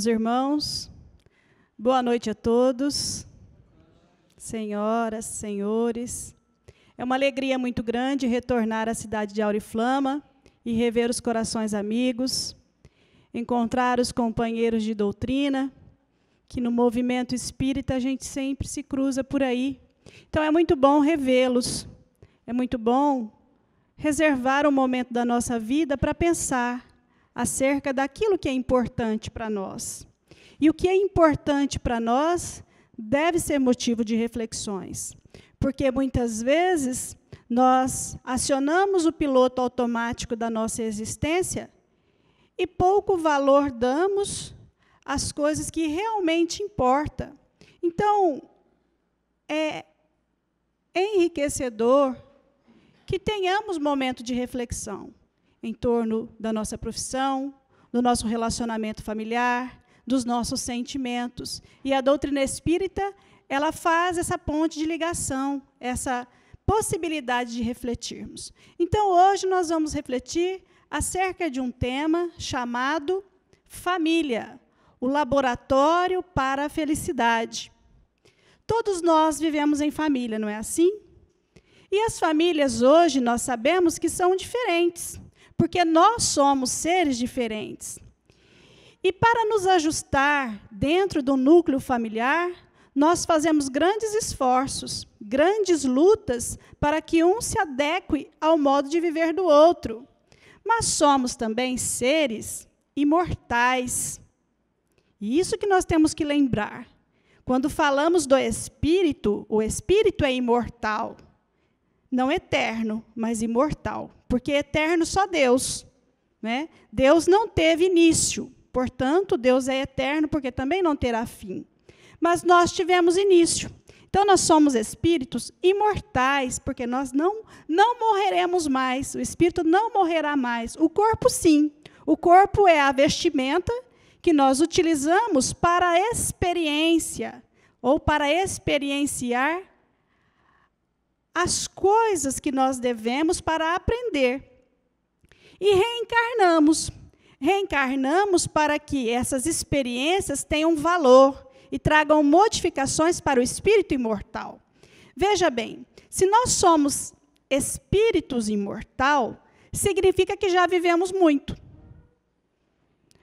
meus irmãos. Boa noite a todos. Senhoras, senhores. É uma alegria muito grande retornar à cidade de Auriflama e rever os corações amigos, encontrar os companheiros de doutrina, que no movimento espírita a gente sempre se cruza por aí. Então é muito bom revê-los. É muito bom reservar um momento da nossa vida para pensar acerca daquilo que é importante para nós. E o que é importante para nós deve ser motivo de reflexões, porque muitas vezes nós acionamos o piloto automático da nossa existência e pouco valor damos às coisas que realmente importam. Então, é enriquecedor que tenhamos momento de reflexão em torno da nossa profissão, do nosso relacionamento familiar, dos nossos sentimentos. E a doutrina espírita, ela faz essa ponte de ligação, essa possibilidade de refletirmos. Então, hoje nós vamos refletir acerca de um tema chamado família, o laboratório para a felicidade. Todos nós vivemos em família, não é assim? E as famílias hoje nós sabemos que são diferentes porque nós somos seres diferentes. E para nos ajustar dentro do núcleo familiar, nós fazemos grandes esforços, grandes lutas para que um se adeque ao modo de viver do outro. Mas somos também seres imortais. E isso que nós temos que lembrar. Quando falamos do espírito, o espírito é imortal não eterno, mas imortal, porque eterno só Deus, né? Deus não teve início, portanto, Deus é eterno porque também não terá fim. Mas nós tivemos início. Então nós somos espíritos imortais, porque nós não não morreremos mais, o espírito não morrerá mais, o corpo sim. O corpo é a vestimenta que nós utilizamos para a experiência ou para experienciar as coisas que nós devemos para aprender. E reencarnamos. Reencarnamos para que essas experiências tenham valor e tragam modificações para o espírito imortal. Veja bem, se nós somos espíritos imortal, significa que já vivemos muito.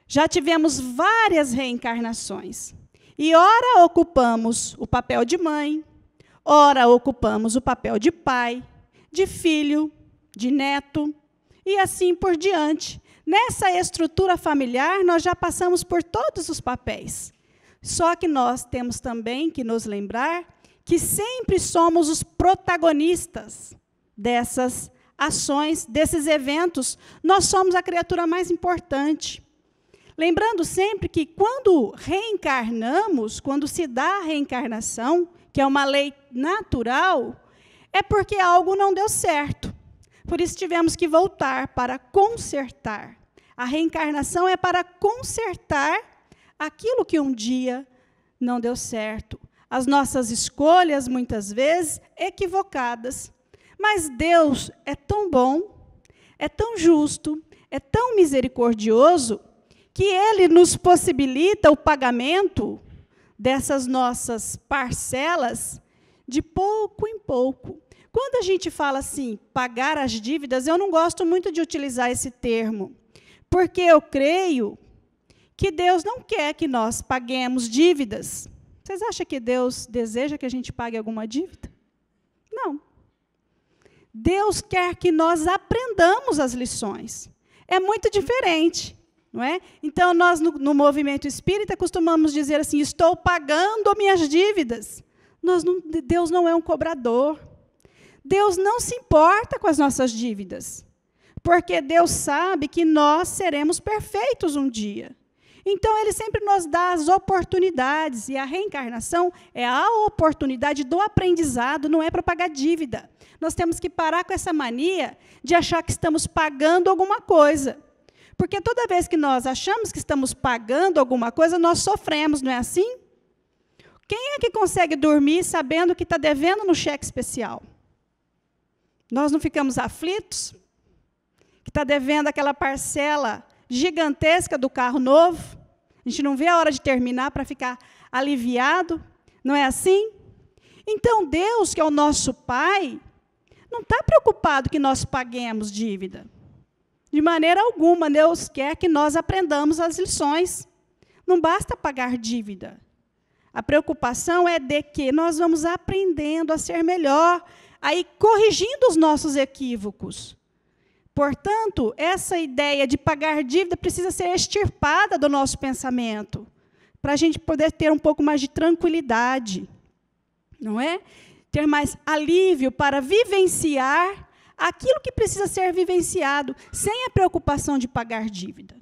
Já tivemos várias reencarnações. E ora ocupamos o papel de mãe, Ora, ocupamos o papel de pai, de filho, de neto e assim por diante. Nessa estrutura familiar, nós já passamos por todos os papéis. Só que nós temos também que nos lembrar que sempre somos os protagonistas dessas ações, desses eventos. Nós somos a criatura mais importante. Lembrando sempre que quando reencarnamos, quando se dá a reencarnação, que é uma lei natural, é porque algo não deu certo. Por isso tivemos que voltar para consertar. A reencarnação é para consertar aquilo que um dia não deu certo. As nossas escolhas, muitas vezes, equivocadas. Mas Deus é tão bom, é tão justo, é tão misericordioso, que Ele nos possibilita o pagamento dessas nossas parcelas de pouco em pouco. Quando a gente fala assim, pagar as dívidas, eu não gosto muito de utilizar esse termo, porque eu creio que Deus não quer que nós paguemos dívidas. Vocês acham que Deus deseja que a gente pague alguma dívida? Não. Deus quer que nós aprendamos as lições. É muito diferente. Não é? Então, nós no, no movimento espírita costumamos dizer assim: estou pagando minhas dívidas. Nós não, Deus não é um cobrador. Deus não se importa com as nossas dívidas, porque Deus sabe que nós seremos perfeitos um dia. Então, Ele sempre nos dá as oportunidades, e a reencarnação é a oportunidade do aprendizado, não é para pagar dívida. Nós temos que parar com essa mania de achar que estamos pagando alguma coisa. Porque toda vez que nós achamos que estamos pagando alguma coisa, nós sofremos, não é assim? Quem é que consegue dormir sabendo que está devendo no cheque especial? Nós não ficamos aflitos? Que está devendo aquela parcela gigantesca do carro novo? A gente não vê a hora de terminar para ficar aliviado? Não é assim? Então, Deus, que é o nosso Pai, não está preocupado que nós paguemos dívida. De maneira alguma, Deus quer que nós aprendamos as lições. Não basta pagar dívida. A preocupação é de que nós vamos aprendendo a ser melhor, aí corrigindo os nossos equívocos. Portanto, essa ideia de pagar dívida precisa ser extirpada do nosso pensamento, para a gente poder ter um pouco mais de tranquilidade, não é? Ter mais alívio para vivenciar aquilo que precisa ser vivenciado, sem a preocupação de pagar dívida.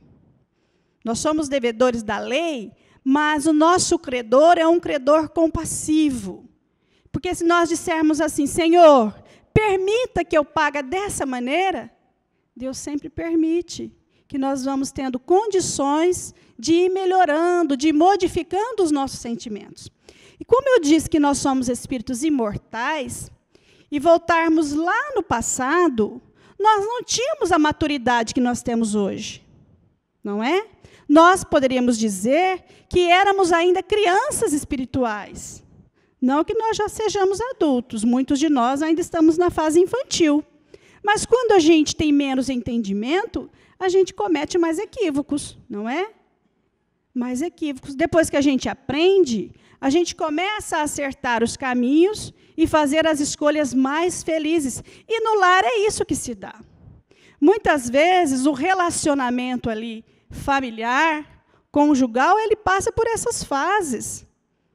Nós somos devedores da lei, mas o nosso credor é um credor compassivo. Porque se nós dissermos assim, Senhor, permita que eu pague dessa maneira, Deus sempre permite que nós vamos tendo condições de ir melhorando, de ir modificando os nossos sentimentos. E como eu disse que nós somos espíritos imortais, e voltarmos lá no passado, nós não tínhamos a maturidade que nós temos hoje. Não é? Nós poderíamos dizer que éramos ainda crianças espirituais. Não que nós já sejamos adultos, muitos de nós ainda estamos na fase infantil. Mas quando a gente tem menos entendimento, a gente comete mais equívocos, não é? Mais equívocos. Depois que a gente aprende, a gente começa a acertar os caminhos e fazer as escolhas mais felizes. E no lar é isso que se dá. Muitas vezes o relacionamento ali familiar, conjugal, ele passa por essas fases,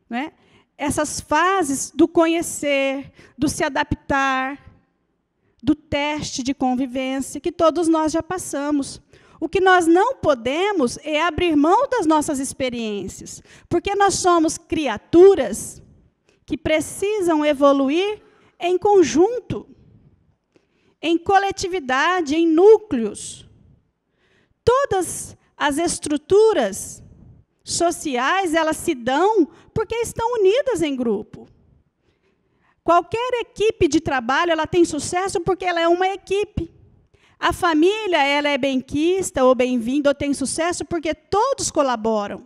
né? Essas fases do conhecer, do se adaptar, do teste de convivência que todos nós já passamos. O que nós não podemos é abrir mão das nossas experiências, porque nós somos criaturas que precisam evoluir em conjunto, em coletividade, em núcleos. Todas as estruturas sociais, elas se dão porque estão unidas em grupo. Qualquer equipe de trabalho, ela tem sucesso porque ela é uma equipe. A família, ela é benquista ou bem-vinda ou tem sucesso porque todos colaboram.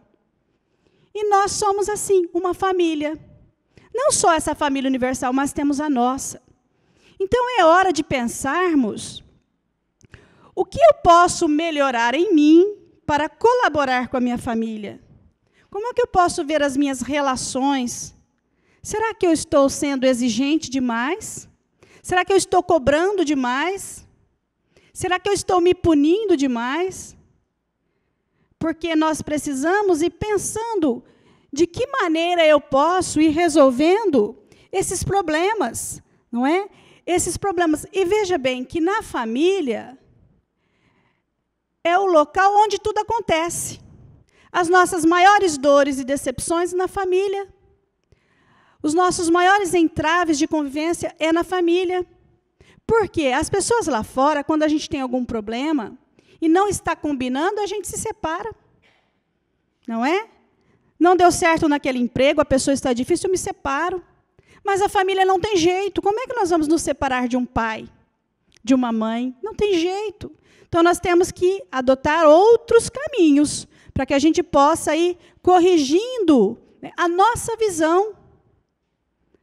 E nós somos assim, uma família não só essa família universal, mas temos a nossa. Então é hora de pensarmos o que eu posso melhorar em mim para colaborar com a minha família? Como é que eu posso ver as minhas relações? Será que eu estou sendo exigente demais? Será que eu estou cobrando demais? Será que eu estou me punindo demais? Porque nós precisamos ir pensando de que maneira eu posso ir resolvendo esses problemas, não é? Esses problemas. E veja bem que na família é o local onde tudo acontece. As nossas maiores dores e decepções na família. Os nossos maiores entraves de convivência é na família. Porque as pessoas lá fora, quando a gente tem algum problema e não está combinando, a gente se separa. Não é? Não deu certo naquele emprego, a pessoa está difícil, eu me separo. Mas a família não tem jeito. Como é que nós vamos nos separar de um pai, de uma mãe? Não tem jeito. Então nós temos que adotar outros caminhos para que a gente possa ir corrigindo né, a nossa visão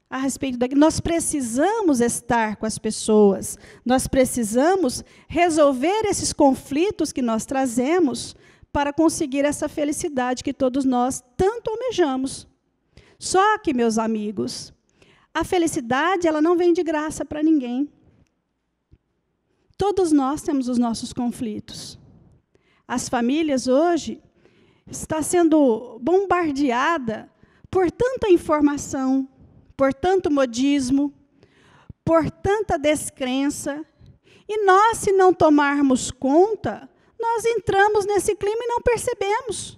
a respeito daquilo. Nós precisamos estar com as pessoas, nós precisamos resolver esses conflitos que nós trazemos para conseguir essa felicidade que todos nós tanto almejamos. Só que, meus amigos, a felicidade ela não vem de graça para ninguém. Todos nós temos os nossos conflitos. As famílias hoje está sendo bombardeada por tanta informação, por tanto modismo, por tanta descrença, e nós se não tomarmos conta, nós entramos nesse clima e não percebemos.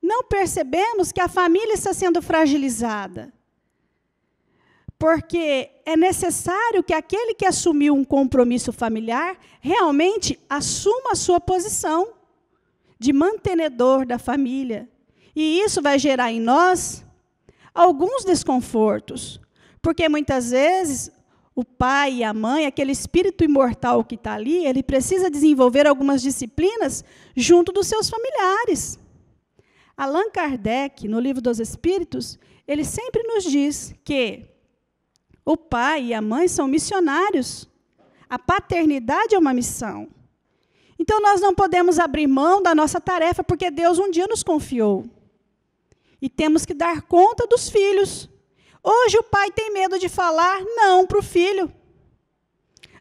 Não percebemos que a família está sendo fragilizada. Porque é necessário que aquele que assumiu um compromisso familiar realmente assuma a sua posição de mantenedor da família. E isso vai gerar em nós alguns desconfortos, porque muitas vezes o pai e a mãe, aquele espírito imortal que está ali, ele precisa desenvolver algumas disciplinas junto dos seus familiares. Allan Kardec, no Livro dos Espíritos, ele sempre nos diz que o pai e a mãe são missionários. A paternidade é uma missão. Então nós não podemos abrir mão da nossa tarefa, porque Deus um dia nos confiou. E temos que dar conta dos filhos, Hoje o pai tem medo de falar não para o filho.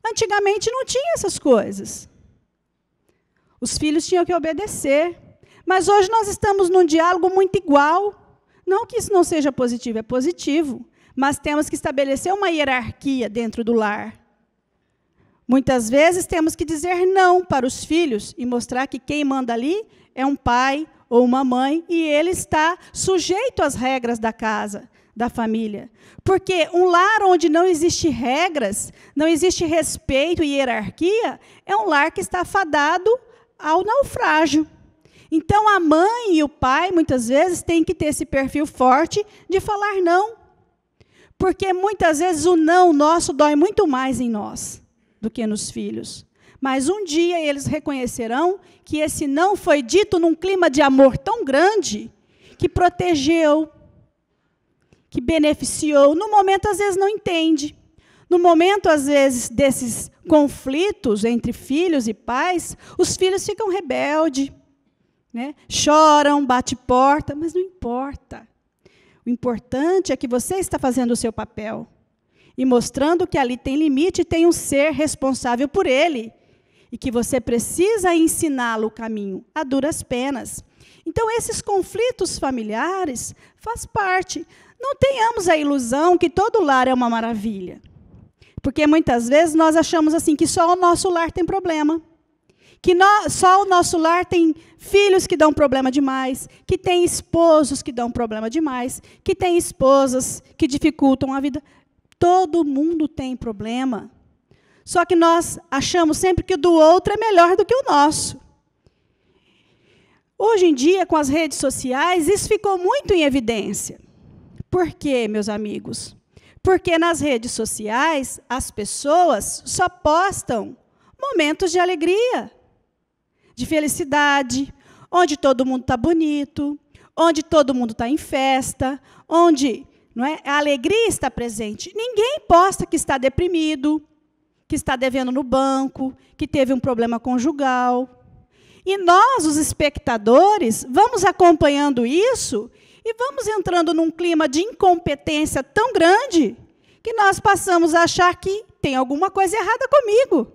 Antigamente não tinha essas coisas. Os filhos tinham que obedecer. Mas hoje nós estamos num diálogo muito igual. Não que isso não seja positivo, é positivo. Mas temos que estabelecer uma hierarquia dentro do lar. Muitas vezes temos que dizer não para os filhos e mostrar que quem manda ali é um pai ou uma mãe e ele está sujeito às regras da casa da família. Porque um lar onde não existe regras, não existe respeito e hierarquia, é um lar que está fadado ao naufrágio. Então a mãe e o pai muitas vezes têm que ter esse perfil forte de falar não. Porque muitas vezes o não nosso dói muito mais em nós do que nos filhos. Mas um dia eles reconhecerão que esse não foi dito num clima de amor tão grande que protegeu, que beneficiou, no momento às vezes não entende. No momento às vezes desses conflitos entre filhos e pais, os filhos ficam rebeldes, né? Choram, bate porta, mas não importa. O importante é que você está fazendo o seu papel e mostrando que ali tem limite e tem um ser responsável por ele e que você precisa ensiná-lo o caminho a duras penas. Então esses conflitos familiares faz parte não tenhamos a ilusão que todo lar é uma maravilha. Porque muitas vezes nós achamos assim que só o nosso lar tem problema. Que no, só o nosso lar tem filhos que dão problema demais, que tem esposos que dão problema demais, que tem esposas que dificultam a vida. Todo mundo tem problema. Só que nós achamos sempre que o do outro é melhor do que o nosso. Hoje em dia, com as redes sociais, isso ficou muito em evidência. Por quê, meus amigos? Porque nas redes sociais as pessoas só postam momentos de alegria, de felicidade, onde todo mundo está bonito, onde todo mundo está em festa, onde não é, a alegria está presente. Ninguém posta que está deprimido, que está devendo no banco, que teve um problema conjugal. E nós, os espectadores, vamos acompanhando isso e vamos entrando num clima de incompetência tão grande que nós passamos a achar que tem alguma coisa errada comigo.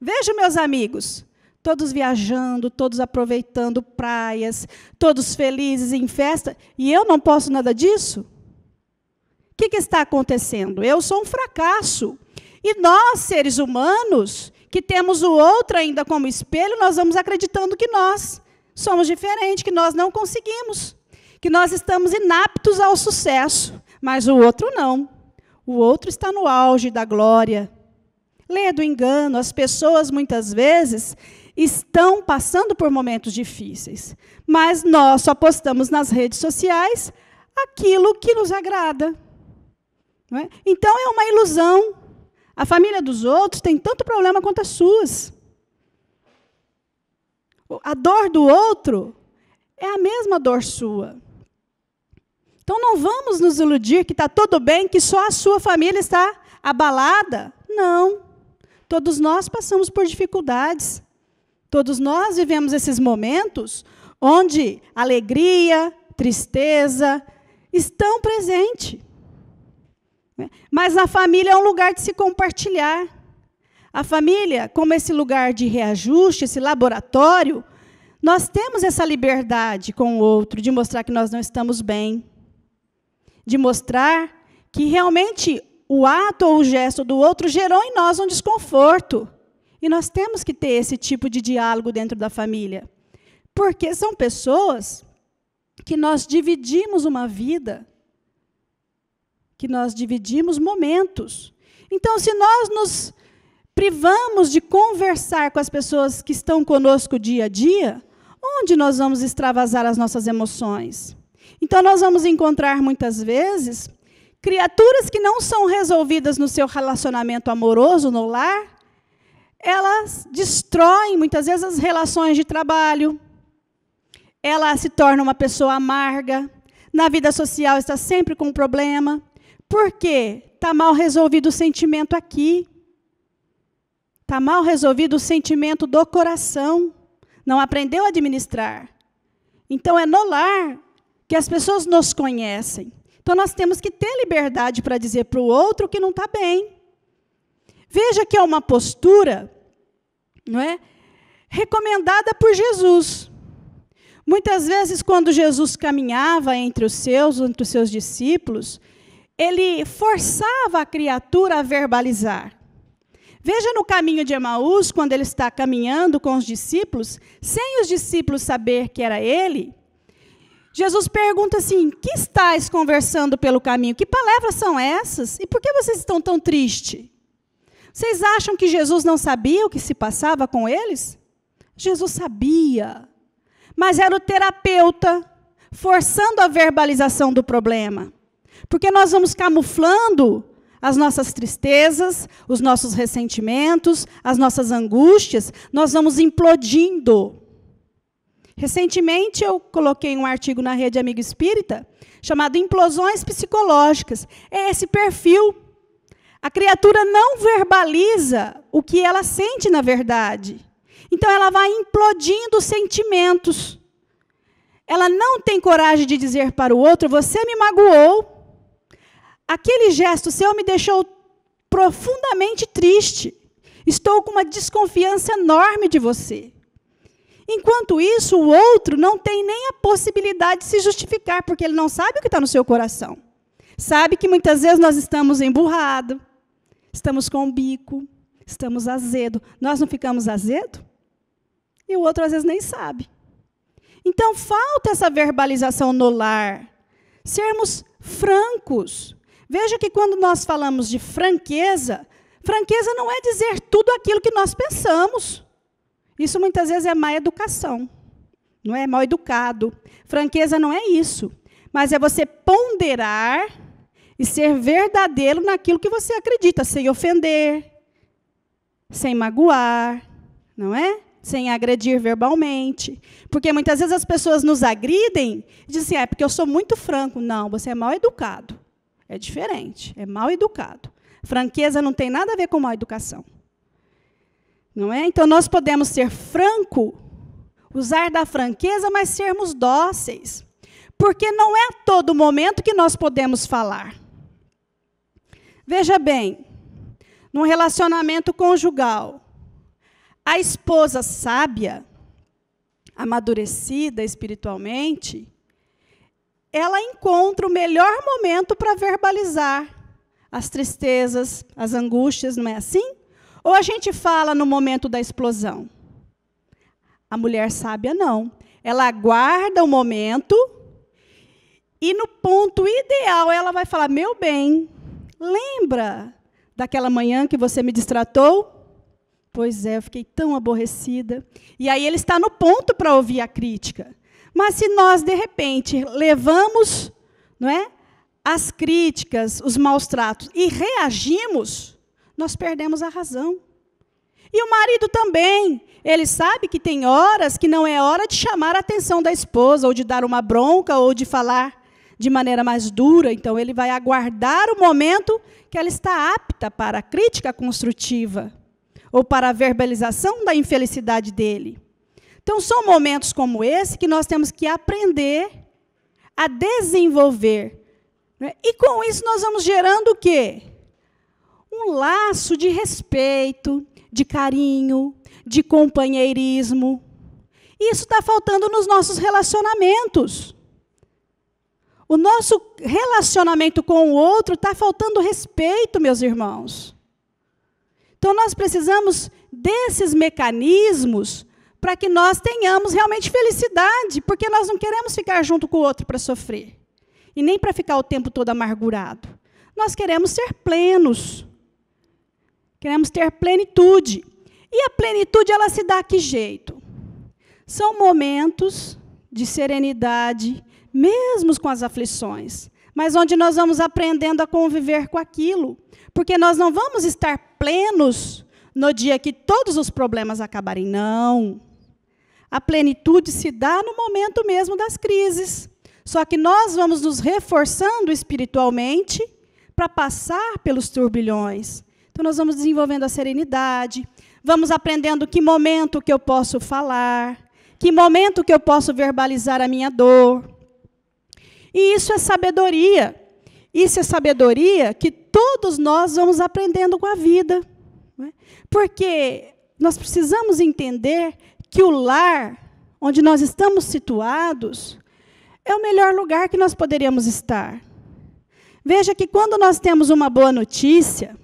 Veja, meus amigos, todos viajando, todos aproveitando praias, todos felizes em festa, e eu não posso nada disso? O que, que está acontecendo? Eu sou um fracasso. E nós, seres humanos, que temos o outro ainda como espelho, nós vamos acreditando que nós somos diferentes, que nós não conseguimos que nós estamos inaptos ao sucesso, mas o outro não. O outro está no auge da glória. Lê do engano, as pessoas muitas vezes estão passando por momentos difíceis, mas nós só postamos nas redes sociais aquilo que nos agrada. É? Então é uma ilusão. A família dos outros tem tanto problema quanto as suas. A dor do outro é a mesma dor sua. Então não vamos nos iludir que está tudo bem, que só a sua família está abalada. Não. Todos nós passamos por dificuldades. Todos nós vivemos esses momentos onde alegria, tristeza estão presentes. Mas a família é um lugar de se compartilhar. A família, como esse lugar de reajuste, esse laboratório, nós temos essa liberdade com o outro de mostrar que nós não estamos bem, de mostrar que realmente o ato ou o gesto do outro gerou em nós um desconforto. E nós temos que ter esse tipo de diálogo dentro da família. Porque são pessoas que nós dividimos uma vida, que nós dividimos momentos. Então, se nós nos privamos de conversar com as pessoas que estão conosco dia a dia, onde nós vamos extravasar as nossas emoções? Então, nós vamos encontrar muitas vezes criaturas que não são resolvidas no seu relacionamento amoroso, no lar, elas destroem muitas vezes as relações de trabalho, ela se torna uma pessoa amarga, na vida social está sempre com um problema, porque está mal resolvido o sentimento aqui, está mal resolvido o sentimento do coração, não aprendeu a administrar. Então é no lar que as pessoas nos conhecem. Então nós temos que ter liberdade para dizer para o outro que não está bem. Veja que é uma postura, não é? Recomendada por Jesus. Muitas vezes, quando Jesus caminhava entre os seus, entre os seus discípulos, ele forçava a criatura a verbalizar. Veja no caminho de Emaús, quando ele está caminhando com os discípulos, sem os discípulos saber que era ele, Jesus pergunta assim: que estáis conversando pelo caminho? Que palavras são essas? E por que vocês estão tão tristes? Vocês acham que Jesus não sabia o que se passava com eles? Jesus sabia, mas era o terapeuta forçando a verbalização do problema. Porque nós vamos camuflando as nossas tristezas, os nossos ressentimentos, as nossas angústias, nós vamos implodindo. Recentemente eu coloquei um artigo na rede Amigo Espírita chamado Implosões Psicológicas. É esse perfil. A criatura não verbaliza o que ela sente na verdade. Então ela vai implodindo sentimentos. Ela não tem coragem de dizer para o outro: Você me magoou. Aquele gesto seu me deixou profundamente triste. Estou com uma desconfiança enorme de você. Enquanto isso, o outro não tem nem a possibilidade de se justificar, porque ele não sabe o que está no seu coração. Sabe que muitas vezes nós estamos emburrados, estamos com o bico, estamos azedo. Nós não ficamos azedo? E o outro às vezes nem sabe. Então falta essa verbalização no lar. Sermos francos. Veja que quando nós falamos de franqueza, franqueza não é dizer tudo aquilo que nós pensamos. Isso muitas vezes é má educação, não é mal educado. Franqueza não é isso, mas é você ponderar e ser verdadeiro naquilo que você acredita, sem ofender, sem magoar, não é? Sem agredir verbalmente. Porque muitas vezes as pessoas nos agridem e dizem, assim, é porque eu sou muito franco. Não, você é mal educado. É diferente, é mal educado. Franqueza não tem nada a ver com mal educação. Não é? Então nós podemos ser franco, usar da franqueza, mas sermos dóceis. Porque não é a todo momento que nós podemos falar. Veja bem, num relacionamento conjugal, a esposa sábia, amadurecida espiritualmente, ela encontra o melhor momento para verbalizar as tristezas, as angústias, não é assim? Ou a gente fala no momento da explosão? A mulher sábia não. Ela aguarda o momento e no ponto ideal ela vai falar: "Meu bem, lembra daquela manhã que você me distratou? Pois é, eu fiquei tão aborrecida". E aí ele está no ponto para ouvir a crítica. Mas se nós de repente levamos, não é? As críticas, os maus tratos e reagimos, nós perdemos a razão. E o marido também. Ele sabe que tem horas que não é hora de chamar a atenção da esposa, ou de dar uma bronca, ou de falar de maneira mais dura. Então, ele vai aguardar o momento que ela está apta para a crítica construtiva, ou para a verbalização da infelicidade dele. Então, são momentos como esse que nós temos que aprender a desenvolver. Né? E com isso, nós vamos gerando o quê? um laço de respeito, de carinho, de companheirismo. Isso está faltando nos nossos relacionamentos. O nosso relacionamento com o outro está faltando respeito, meus irmãos. Então nós precisamos desses mecanismos para que nós tenhamos realmente felicidade, porque nós não queremos ficar junto com o outro para sofrer e nem para ficar o tempo todo amargurado. Nós queremos ser plenos. Queremos ter plenitude. E a plenitude, ela se dá a que jeito? São momentos de serenidade, mesmo com as aflições, mas onde nós vamos aprendendo a conviver com aquilo. Porque nós não vamos estar plenos no dia que todos os problemas acabarem, não. A plenitude se dá no momento mesmo das crises. Só que nós vamos nos reforçando espiritualmente para passar pelos turbilhões, então, nós vamos desenvolvendo a serenidade, vamos aprendendo que momento que eu posso falar, que momento que eu posso verbalizar a minha dor. E isso é sabedoria. Isso é sabedoria que todos nós vamos aprendendo com a vida. Né? Porque nós precisamos entender que o lar, onde nós estamos situados, é o melhor lugar que nós poderíamos estar. Veja que quando nós temos uma boa notícia,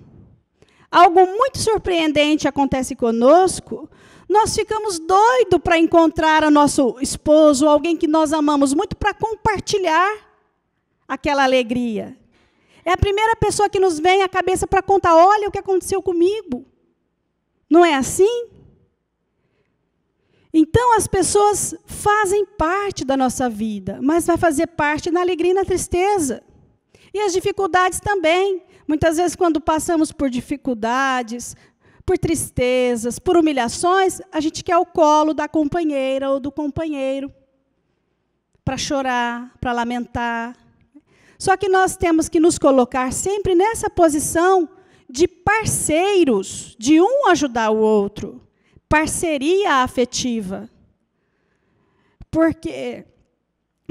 algo muito surpreendente acontece conosco, nós ficamos doidos para encontrar o nosso esposo, alguém que nós amamos muito, para compartilhar aquela alegria. É a primeira pessoa que nos vem à cabeça para contar: olha o que aconteceu comigo. Não é assim? Então as pessoas fazem parte da nossa vida, mas vai fazer parte na alegria e na tristeza. E as dificuldades também. Muitas vezes, quando passamos por dificuldades, por tristezas, por humilhações, a gente quer o colo da companheira ou do companheiro para chorar, para lamentar. Só que nós temos que nos colocar sempre nessa posição de parceiros, de um ajudar o outro, parceria afetiva. Porque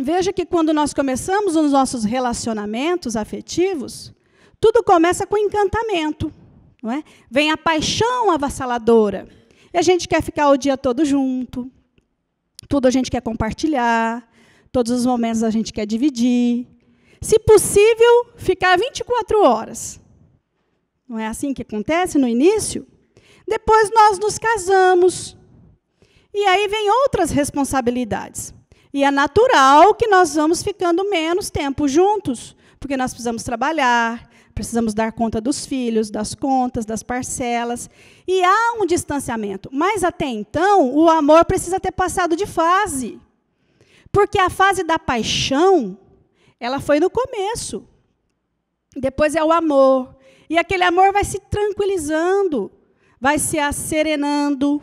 Veja que quando nós começamos os nossos relacionamentos afetivos, tudo começa com encantamento. Não é? Vem a paixão avassaladora. E a gente quer ficar o dia todo junto, tudo a gente quer compartilhar, todos os momentos a gente quer dividir. Se possível, ficar 24 horas. Não é assim que acontece no início? Depois nós nos casamos. E aí vem outras responsabilidades. E é natural que nós vamos ficando menos tempo juntos, porque nós precisamos trabalhar, precisamos dar conta dos filhos, das contas, das parcelas. E há um distanciamento. Mas até então, o amor precisa ter passado de fase. Porque a fase da paixão, ela foi no começo. Depois é o amor. E aquele amor vai se tranquilizando, vai se asserenando.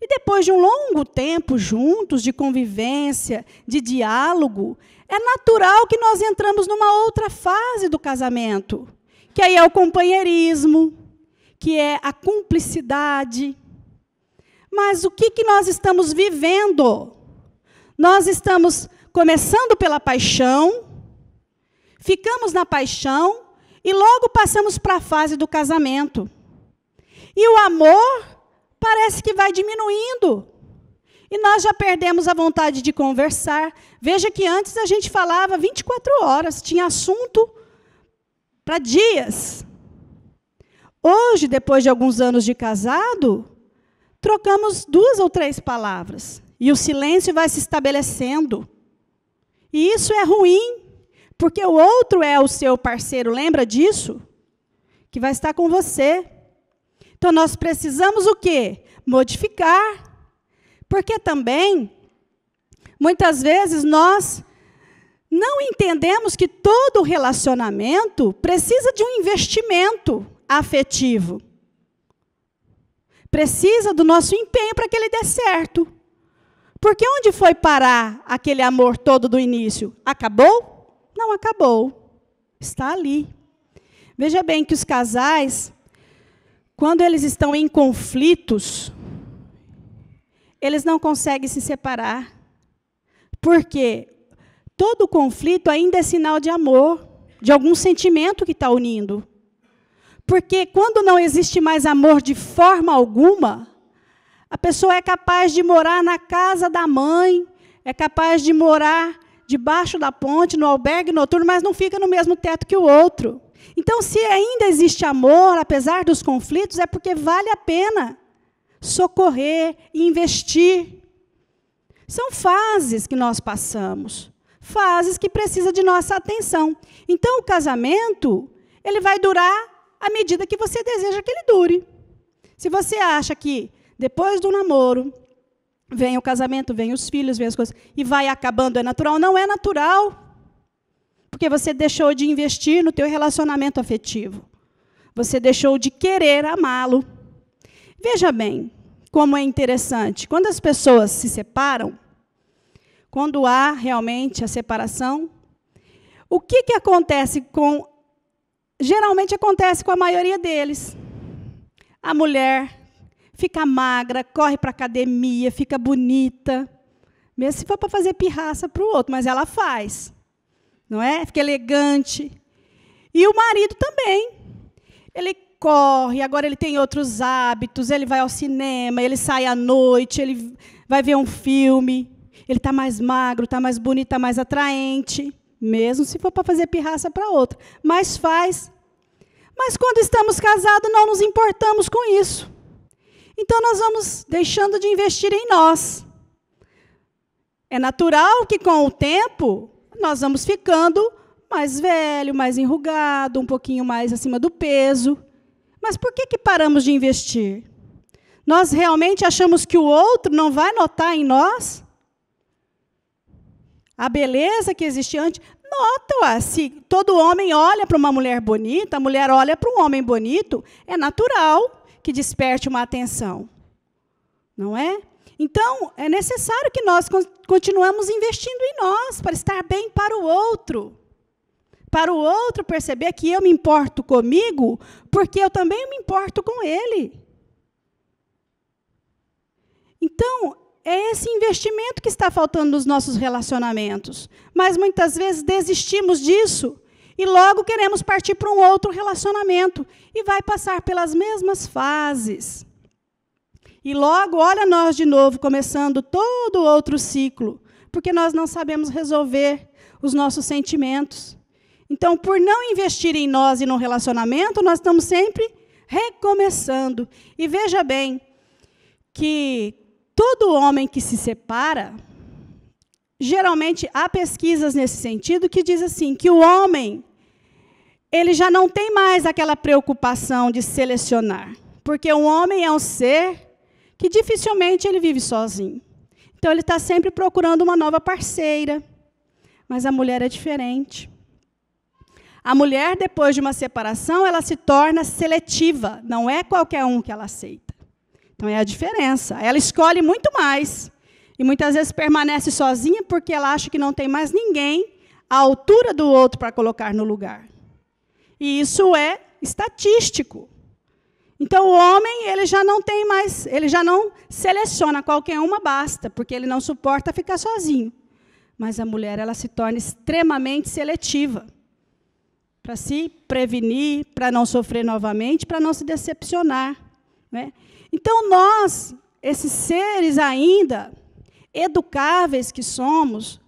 E depois de um longo tempo juntos, de convivência, de diálogo, é natural que nós entramos numa outra fase do casamento, que aí é o companheirismo, que é a cumplicidade. Mas o que, que nós estamos vivendo? Nós estamos começando pela paixão, ficamos na paixão e logo passamos para a fase do casamento. E o amor parece que vai diminuindo. E nós já perdemos a vontade de conversar. Veja que antes a gente falava 24 horas, tinha assunto para dias. Hoje, depois de alguns anos de casado, trocamos duas ou três palavras e o silêncio vai se estabelecendo. E isso é ruim, porque o outro é o seu parceiro, lembra disso? Que vai estar com você. Então nós precisamos o quê? Modificar. Porque também muitas vezes nós não entendemos que todo relacionamento precisa de um investimento afetivo. Precisa do nosso empenho para que ele dê certo. Porque onde foi parar aquele amor todo do início? Acabou? Não acabou. Está ali. Veja bem que os casais quando eles estão em conflitos, eles não conseguem se separar. Porque todo conflito ainda é sinal de amor, de algum sentimento que está unindo. Porque quando não existe mais amor de forma alguma, a pessoa é capaz de morar na casa da mãe, é capaz de morar debaixo da ponte, no albergue noturno, mas não fica no mesmo teto que o outro. Então, se ainda existe amor, apesar dos conflitos, é porque vale a pena socorrer e investir. São fases que nós passamos, fases que precisam de nossa atenção. Então, o casamento, ele vai durar à medida que você deseja que ele dure. Se você acha que depois do namoro vem o casamento, vem os filhos, vem as coisas e vai acabando, é natural? Não é natural porque você deixou de investir no teu relacionamento afetivo. Você deixou de querer amá-lo. Veja bem como é interessante. Quando as pessoas se separam, quando há realmente a separação, o que, que acontece com. Geralmente acontece com a maioria deles. A mulher fica magra, corre para a academia, fica bonita. Mesmo se for para fazer pirraça para o outro, mas ela faz não é? Fica elegante. E o marido também. Ele corre, agora ele tem outros hábitos, ele vai ao cinema, ele sai à noite, ele vai ver um filme. Ele está mais magro, está mais bonito, está mais atraente, mesmo se for para fazer pirraça para outra. Mas faz. Mas quando estamos casados, não nos importamos com isso. Então nós vamos deixando de investir em nós. É natural que com o tempo nós vamos ficando mais velho, mais enrugado, um pouquinho mais acima do peso. Mas por que, que paramos de investir? Nós realmente achamos que o outro não vai notar em nós? A beleza que existia antes. Nota, se todo homem olha para uma mulher bonita, a mulher olha para um homem bonito, é natural que desperte uma atenção. Não é? Então, é necessário que nós continuemos investindo em nós para estar bem para o outro. Para o outro perceber que eu me importo comigo, porque eu também me importo com ele. Então, é esse investimento que está faltando nos nossos relacionamentos. Mas muitas vezes desistimos disso e logo queremos partir para um outro relacionamento e vai passar pelas mesmas fases. E logo, olha nós de novo, começando todo outro ciclo, porque nós não sabemos resolver os nossos sentimentos. Então, por não investir em nós e no relacionamento, nós estamos sempre recomeçando. E veja bem que todo homem que se separa, geralmente há pesquisas nesse sentido que diz assim, que o homem ele já não tem mais aquela preocupação de selecionar, porque o homem é um ser que dificilmente ele vive sozinho. Então ele está sempre procurando uma nova parceira. Mas a mulher é diferente. A mulher, depois de uma separação, ela se torna seletiva. Não é qualquer um que ela aceita. Então é a diferença. Ela escolhe muito mais. E muitas vezes permanece sozinha porque ela acha que não tem mais ninguém à altura do outro para colocar no lugar. E isso é estatístico. Então o homem, ele já não tem mais, ele já não seleciona qualquer uma basta, porque ele não suporta ficar sozinho. Mas a mulher, ela se torna extremamente seletiva para se prevenir, para não sofrer novamente, para não se decepcionar, né? Então nós, esses seres ainda educáveis que somos,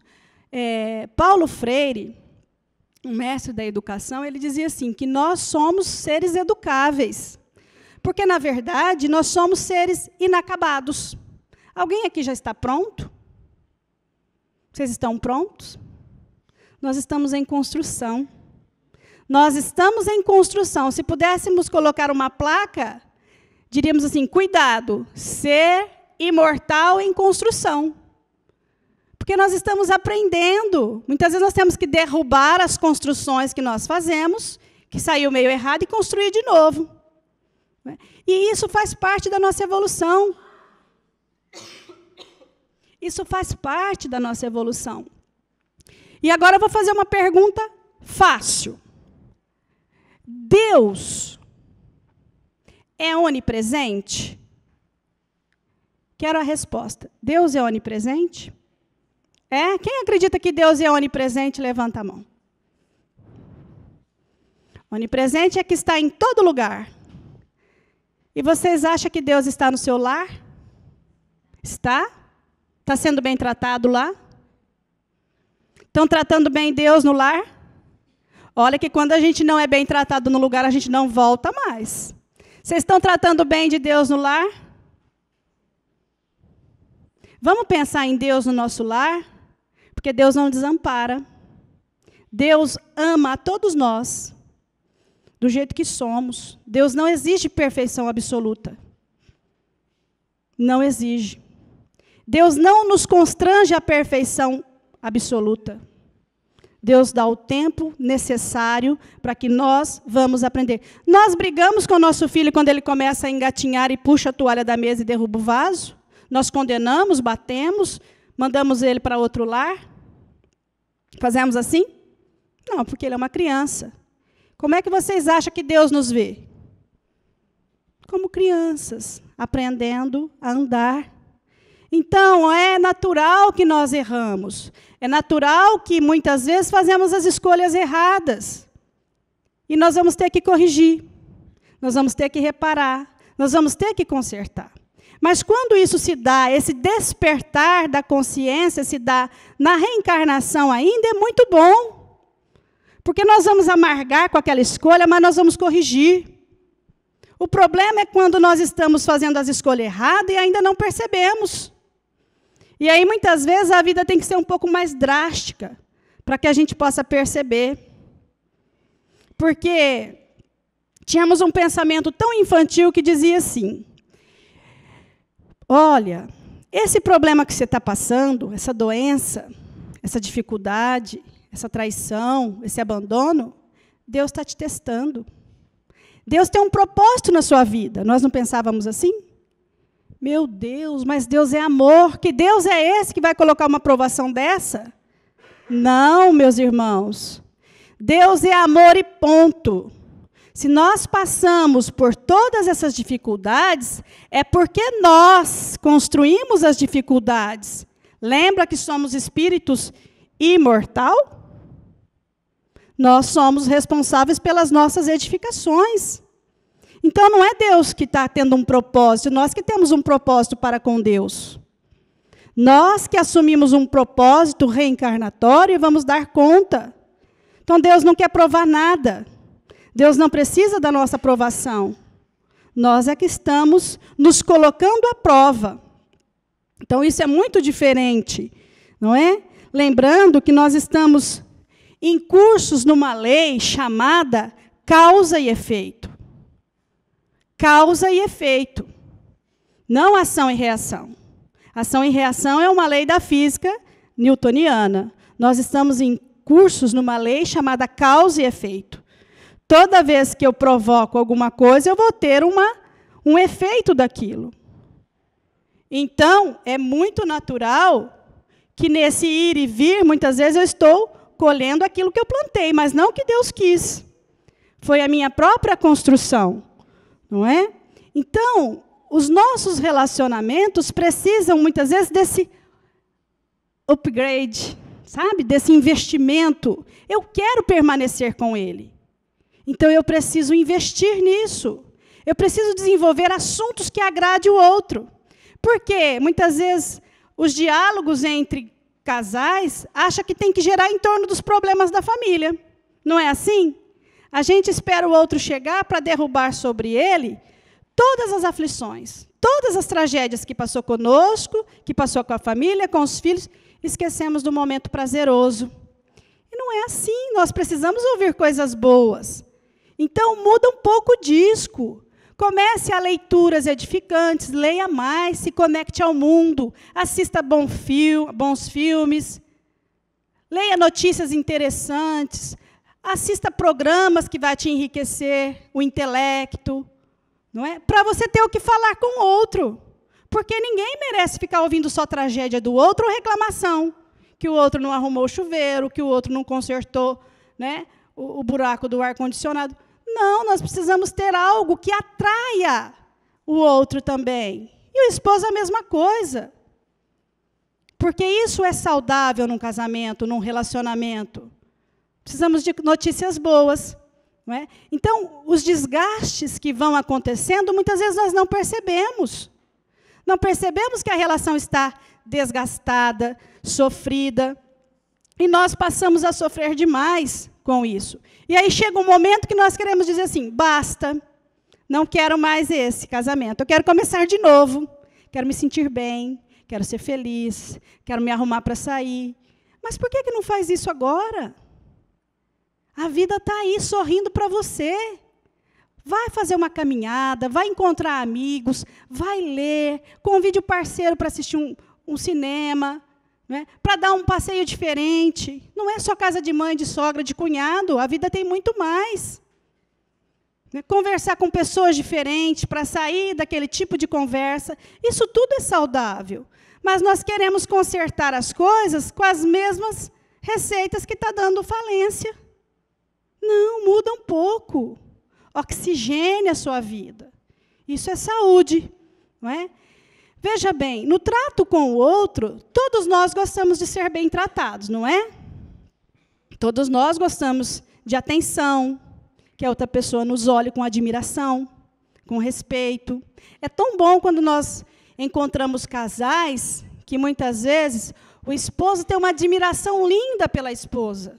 é, Paulo Freire, um mestre da educação, ele dizia assim que nós somos seres educáveis. Porque, na verdade, nós somos seres inacabados. Alguém aqui já está pronto? Vocês estão prontos? Nós estamos em construção. Nós estamos em construção. Se pudéssemos colocar uma placa, diríamos assim: cuidado, ser imortal em construção. Porque nós estamos aprendendo. Muitas vezes nós temos que derrubar as construções que nós fazemos, que saiu meio errado, e construir de novo. Né? E isso faz parte da nossa evolução. Isso faz parte da nossa evolução. E agora eu vou fazer uma pergunta fácil. Deus é onipresente? Quero a resposta. Deus é onipresente? É? Quem acredita que Deus é onipresente, levanta a mão. Onipresente é que está em todo lugar. E vocês acham que Deus está no seu lar? Está? Está sendo bem tratado lá? Estão tratando bem Deus no lar? Olha que quando a gente não é bem tratado no lugar, a gente não volta mais. Vocês estão tratando bem de Deus no lar? Vamos pensar em Deus no nosso lar? Porque Deus não desampara. Deus ama a todos nós do jeito que somos. Deus não exige perfeição absoluta. Não exige. Deus não nos constrange à perfeição absoluta. Deus dá o tempo necessário para que nós vamos aprender. Nós brigamos com o nosso filho quando ele começa a engatinhar e puxa a toalha da mesa e derruba o vaso. Nós condenamos, batemos, mandamos ele para outro lar. Fazemos assim? Não, porque ele é uma criança. Como é que vocês acham que Deus nos vê? Como crianças, aprendendo a andar. Então, é natural que nós erramos. É natural que muitas vezes fazemos as escolhas erradas. E nós vamos ter que corrigir. Nós vamos ter que reparar. Nós vamos ter que consertar. Mas quando isso se dá, esse despertar da consciência se dá na reencarnação ainda, é muito bom. Porque nós vamos amargar com aquela escolha, mas nós vamos corrigir. O problema é quando nós estamos fazendo as escolhas erradas e ainda não percebemos. E aí, muitas vezes, a vida tem que ser um pouco mais drástica para que a gente possa perceber. Porque tínhamos um pensamento tão infantil que dizia assim: olha, esse problema que você está passando, essa doença, essa dificuldade, essa traição, esse abandono, Deus está te testando. Deus tem um propósito na sua vida. Nós não pensávamos assim? Meu Deus, mas Deus é amor. Que Deus é esse que vai colocar uma provação dessa? Não, meus irmãos. Deus é amor e ponto. Se nós passamos por todas essas dificuldades, é porque nós construímos as dificuldades. Lembra que somos espíritos imortal? Nós somos responsáveis pelas nossas edificações. Então não é Deus que está tendo um propósito, nós que temos um propósito para com Deus. Nós que assumimos um propósito reencarnatório e vamos dar conta. Então Deus não quer provar nada. Deus não precisa da nossa aprovação. Nós é que estamos nos colocando à prova. Então isso é muito diferente, não é? Lembrando que nós estamos incursos numa lei chamada causa e efeito. Causa e efeito, não ação e reação. Ação e reação é uma lei da física newtoniana. Nós estamos em cursos numa lei chamada causa e efeito. Toda vez que eu provoco alguma coisa, eu vou ter uma, um efeito daquilo. Então, é muito natural que nesse ir e vir, muitas vezes eu estou colhendo aquilo que eu plantei, mas não que Deus quis. Foi a minha própria construção, não é? Então, os nossos relacionamentos precisam muitas vezes desse upgrade, sabe? Desse investimento. Eu quero permanecer com ele. Então eu preciso investir nisso. Eu preciso desenvolver assuntos que agrade o outro. Porque muitas vezes os diálogos entre casais acha que tem que gerar em torno dos problemas da família. Não é assim? A gente espera o outro chegar para derrubar sobre ele todas as aflições, todas as tragédias que passou conosco, que passou com a família, com os filhos, esquecemos do momento prazeroso. E não é assim, nós precisamos ouvir coisas boas. Então muda um pouco o disco. Comece a leituras edificantes, leia mais, se conecte ao mundo, assista bom fil bons filmes, leia notícias interessantes, assista programas que vai te enriquecer o intelecto, não é? Para você ter o que falar com o outro. Porque ninguém merece ficar ouvindo só tragédia do outro ou reclamação, que o outro não arrumou o chuveiro, que o outro não consertou, né? o, o buraco do ar condicionado. Não, nós precisamos ter algo que atraia o outro também. E o esposo a mesma coisa. Porque isso é saudável num casamento, num relacionamento. Precisamos de notícias boas. Não é? Então, os desgastes que vão acontecendo, muitas vezes nós não percebemos. Não percebemos que a relação está desgastada, sofrida. E nós passamos a sofrer demais com isso. E aí chega um momento que nós queremos dizer assim: basta, não quero mais esse casamento, eu quero começar de novo, quero me sentir bem, quero ser feliz, quero me arrumar para sair. Mas por que, que não faz isso agora? A vida está aí sorrindo para você. Vai fazer uma caminhada, vai encontrar amigos, vai ler, convide o parceiro para assistir um, um cinema, né, para dar um passeio diferente. Não é só casa de mãe, de sogra, de cunhado, a vida tem muito mais. Né, conversar com pessoas diferentes, para sair daquele tipo de conversa, isso tudo é saudável. Mas nós queremos consertar as coisas com as mesmas receitas que está dando falência. Não, muda um pouco. Oxigênio a sua vida. Isso é saúde. Não é? Veja bem, no trato com o outro, todos nós gostamos de ser bem tratados, não é? Todos nós gostamos de atenção, que a outra pessoa nos olhe com admiração, com respeito. É tão bom quando nós encontramos casais que muitas vezes o esposo tem uma admiração linda pela esposa.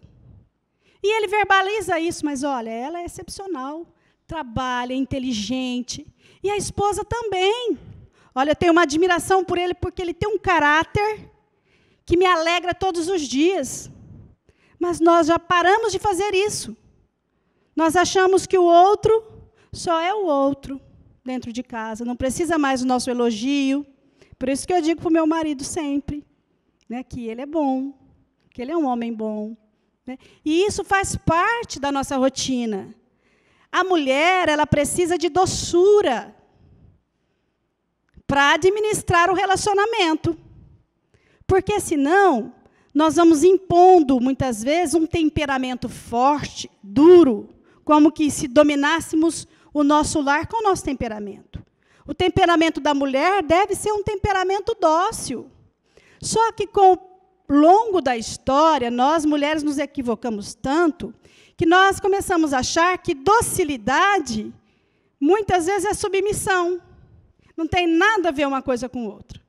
E ele verbaliza isso, mas olha, ela é excepcional, trabalha, é inteligente. E a esposa também Olha, eu tenho uma admiração por ele porque ele tem um caráter que me alegra todos os dias. Mas nós já paramos de fazer isso. Nós achamos que o outro só é o outro dentro de casa, não precisa mais o nosso elogio. Por isso que eu digo para o meu marido sempre né, que ele é bom, que ele é um homem bom. Né? E isso faz parte da nossa rotina. A mulher, ela precisa de doçura para administrar o relacionamento. Porque senão, nós vamos impondo, muitas vezes, um temperamento forte, duro, como que se dominássemos o nosso lar com o nosso temperamento. O temperamento da mulher deve ser um temperamento dócil. Só que com o longo da história, nós mulheres nos equivocamos tanto que nós começamos a achar que docilidade muitas vezes é submissão. Não tem nada a ver uma coisa com outra.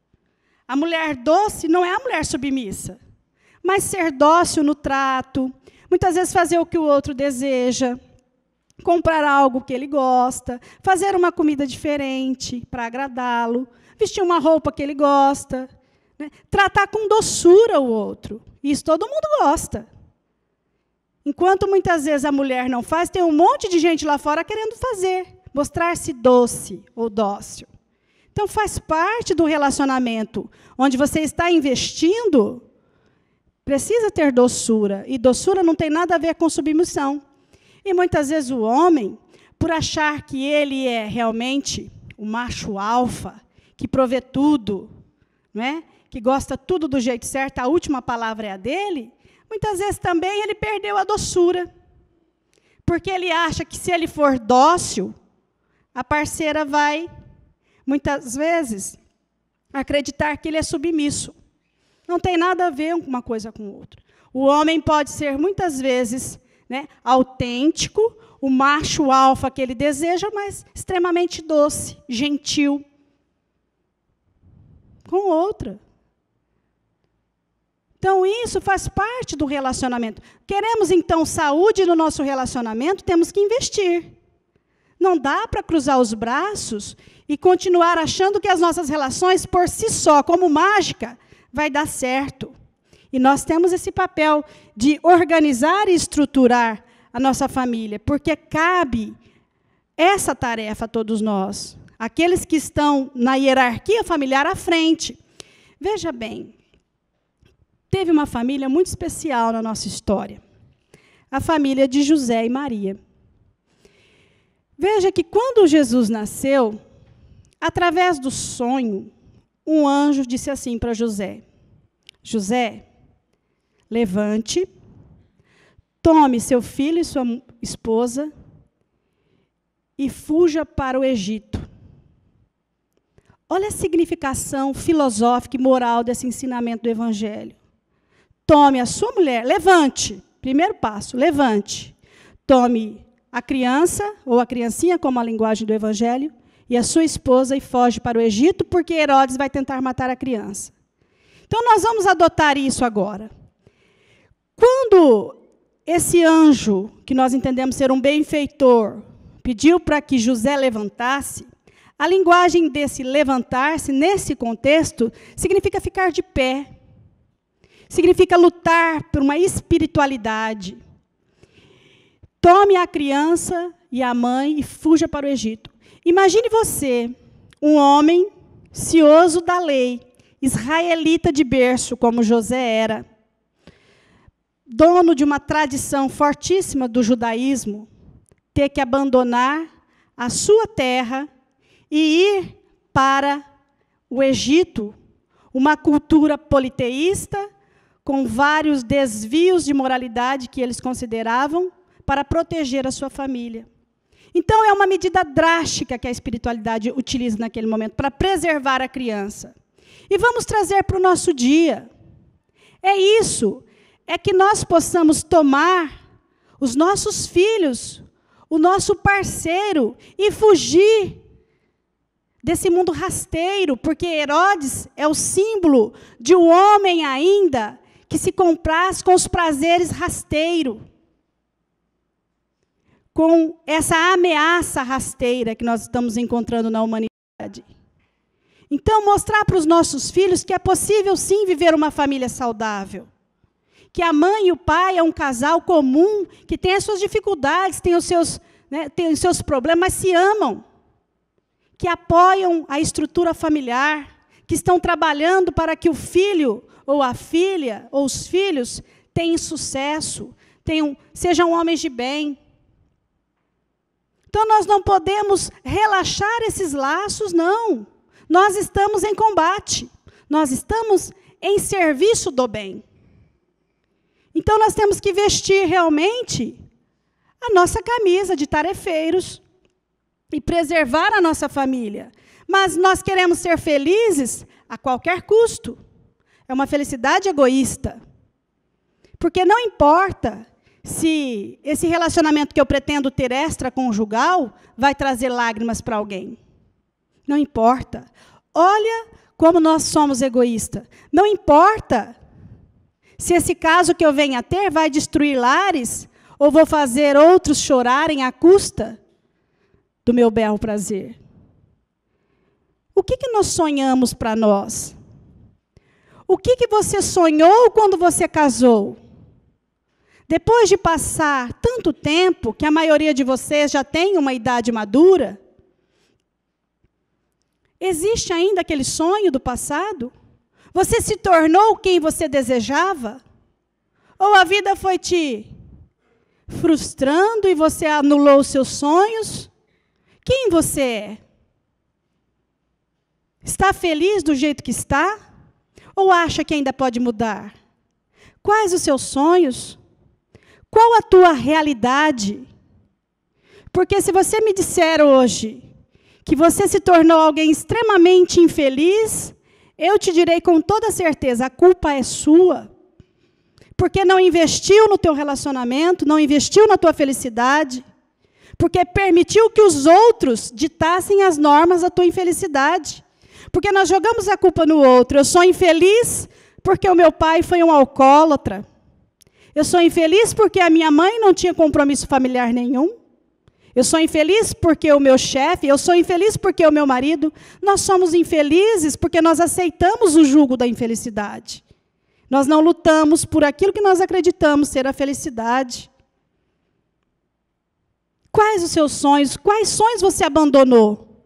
A mulher doce não é a mulher submissa, mas ser dócil no trato, muitas vezes fazer o que o outro deseja, comprar algo que ele gosta, fazer uma comida diferente para agradá-lo, vestir uma roupa que ele gosta, né? tratar com doçura o outro. Isso todo mundo gosta. Enquanto muitas vezes a mulher não faz, tem um monte de gente lá fora querendo fazer, mostrar-se doce ou dócil. Então faz parte do relacionamento onde você está investindo, precisa ter doçura, e doçura não tem nada a ver com submissão. E muitas vezes o homem, por achar que ele é realmente o macho alfa, que provê tudo, né? que gosta tudo do jeito certo, a última palavra é a dele, muitas vezes também ele perdeu a doçura. Porque ele acha que se ele for dócil, a parceira vai muitas vezes, acreditar que ele é submisso. Não tem nada a ver uma coisa com outra. O homem pode ser muitas vezes né, autêntico, o macho alfa que ele deseja, mas extremamente doce, gentil. Com outra. Então, isso faz parte do relacionamento. Queremos, então, saúde no nosso relacionamento, temos que investir. Não dá para cruzar os braços e continuar achando que as nossas relações por si só, como mágica, vai dar certo. E nós temos esse papel de organizar e estruturar a nossa família, porque cabe essa tarefa a todos nós, aqueles que estão na hierarquia familiar à frente. Veja bem, teve uma família muito especial na nossa história, a família de José e Maria. Veja que quando Jesus nasceu, Através do sonho, um anjo disse assim para José: José, levante, tome seu filho e sua esposa e fuja para o Egito. Olha a significação filosófica e moral desse ensinamento do Evangelho. Tome a sua mulher, levante, primeiro passo, levante. Tome a criança, ou a criancinha, como a linguagem do Evangelho, e a sua esposa e foge para o Egito, porque Herodes vai tentar matar a criança. Então nós vamos adotar isso agora. Quando esse anjo, que nós entendemos ser um benfeitor, pediu para que José levantasse, a linguagem desse levantar-se, nesse contexto, significa ficar de pé, significa lutar por uma espiritualidade. Tome a criança e a mãe e fuja para o Egito. Imagine você, um homem cioso da lei, israelita de berço, como José era, dono de uma tradição fortíssima do judaísmo, ter que abandonar a sua terra e ir para o Egito, uma cultura politeísta, com vários desvios de moralidade que eles consideravam, para proteger a sua família. Então, é uma medida drástica que a espiritualidade utiliza naquele momento para preservar a criança. E vamos trazer para o nosso dia. É isso. É que nós possamos tomar os nossos filhos, o nosso parceiro e fugir desse mundo rasteiro, porque Herodes é o símbolo de um homem ainda que se compraz com os prazeres rasteiro com essa ameaça rasteira que nós estamos encontrando na humanidade. Então, mostrar para os nossos filhos que é possível sim viver uma família saudável. Que a mãe e o pai é um casal comum, que tem as suas dificuldades, tem os seus, né, tem os seus problemas, mas se amam. Que apoiam a estrutura familiar, que estão trabalhando para que o filho ou a filha ou os filhos tenham sucesso, tenham, sejam homens de bem, então nós não podemos relaxar esses laços, não. Nós estamos em combate. Nós estamos em serviço do bem. Então nós temos que vestir realmente a nossa camisa de tarefeiros e preservar a nossa família. Mas nós queremos ser felizes a qualquer custo. É uma felicidade egoísta. Porque não importa se esse relacionamento que eu pretendo ter extraconjugal vai trazer lágrimas para alguém. Não importa. Olha como nós somos egoístas. Não importa se esse caso que eu venha a ter vai destruir lares ou vou fazer outros chorarem à custa do meu belo prazer. O que, que nós sonhamos para nós? O que, que você sonhou quando você casou? Depois de passar tanto tempo, que a maioria de vocês já tem uma idade madura, existe ainda aquele sonho do passado? Você se tornou quem você desejava? Ou a vida foi te frustrando e você anulou os seus sonhos? Quem você é? Está feliz do jeito que está? Ou acha que ainda pode mudar? Quais os seus sonhos? Qual a tua realidade? Porque se você me disser hoje que você se tornou alguém extremamente infeliz, eu te direi com toda certeza, a culpa é sua. Porque não investiu no teu relacionamento, não investiu na tua felicidade, porque permitiu que os outros ditassem as normas da tua infelicidade. Porque nós jogamos a culpa no outro. Eu sou infeliz porque o meu pai foi um alcoólatra. Eu sou infeliz porque a minha mãe não tinha compromisso familiar nenhum. Eu sou infeliz porque o meu chefe, eu sou infeliz porque o meu marido. Nós somos infelizes porque nós aceitamos o jugo da infelicidade. Nós não lutamos por aquilo que nós acreditamos ser a felicidade. Quais os seus sonhos? Quais sonhos você abandonou?